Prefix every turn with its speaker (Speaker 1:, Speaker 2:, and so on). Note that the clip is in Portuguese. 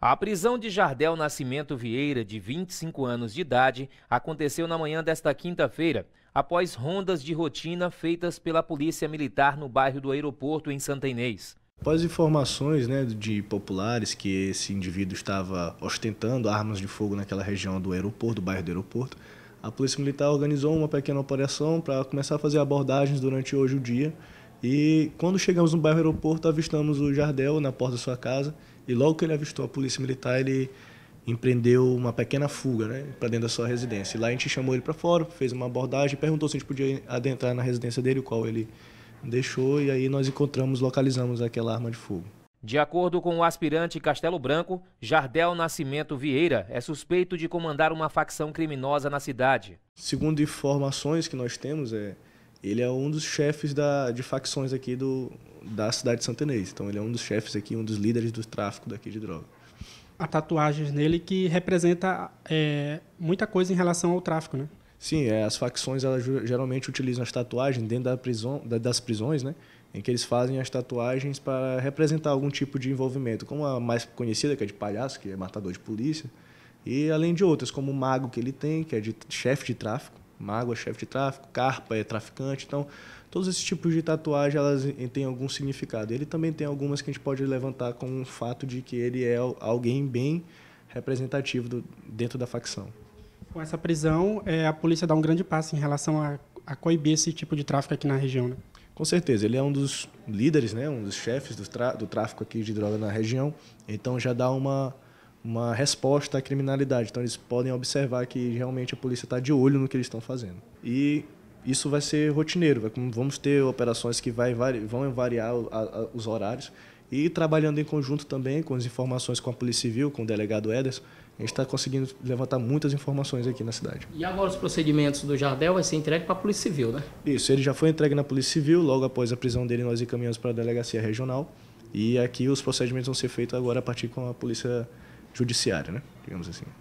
Speaker 1: A prisão de Jardel Nascimento Vieira, de 25 anos de idade, aconteceu na manhã desta quinta-feira, após rondas de rotina feitas pela Polícia Militar no bairro do aeroporto, em Santa Inês.
Speaker 2: Após informações né, de populares que esse indivíduo estava ostentando armas de fogo naquela região do aeroporto, do bairro do aeroporto, a Polícia Militar organizou uma pequena operação para começar a fazer abordagens durante hoje o dia e quando chegamos no bairro aeroporto, avistamos o Jardel na porta da sua casa. E logo que ele avistou a polícia militar, ele empreendeu uma pequena fuga né, para dentro da sua residência. E lá a gente chamou ele para fora, fez uma abordagem, perguntou se a gente podia adentrar na residência dele, o qual ele deixou. E aí nós encontramos, localizamos aquela arma de fogo.
Speaker 1: De acordo com o aspirante Castelo Branco, Jardel Nascimento Vieira é suspeito de comandar uma facção criminosa na cidade.
Speaker 2: Segundo informações que nós temos, é, ele é um dos chefes da, de facções aqui do, da cidade de Santa Inês. Então, ele é um dos chefes aqui, um dos líderes do tráfico daqui de droga.
Speaker 3: Há tatuagens nele que representa é, muita coisa em relação ao tráfico,
Speaker 2: né? Sim, é, as facções elas geralmente utilizam as tatuagens dentro da prisão, da, das prisões, né? Em que eles fazem as tatuagens para representar algum tipo de envolvimento, como a mais conhecida, que é de palhaço, que é matador de polícia, e além de outras, como o mago que ele tem, que é de chefe de tráfico. Mágoa é chefe de tráfico, carpa é traficante. Então, todos esses tipos de tatuagem elas têm algum significado. Ele também tem algumas que a gente pode levantar com o fato de que ele é alguém bem representativo do, dentro da facção.
Speaker 3: Com essa prisão, é, a polícia dá um grande passo em relação a, a coibir esse tipo de tráfico aqui na região, né? Com certeza, ele é
Speaker 2: um dos líderes, né, um dos chefes do, do tráfico aqui de droga na região, então já dá uma, uma resposta à criminalidade. Então eles podem observar que realmente a polícia está de olho no que eles estão fazendo. E isso vai ser rotineiro. vamos ter operações que vai, vão variar os horários. E trabalhando em conjunto também com as informações com a Polícia Civil, com o delegado Ederson, a gente está conseguindo levantar muitas informações aqui na cidade.
Speaker 1: E agora os procedimentos do Jardel vai ser entregue para a Polícia Civil, né?
Speaker 2: Isso, ele já foi entregue na Polícia Civil, logo após a prisão dele nós encaminhamos para a Delegacia Regional. E aqui os procedimentos vão ser feitos agora a partir com a Polícia Civil judiciária, né? Digamos assim.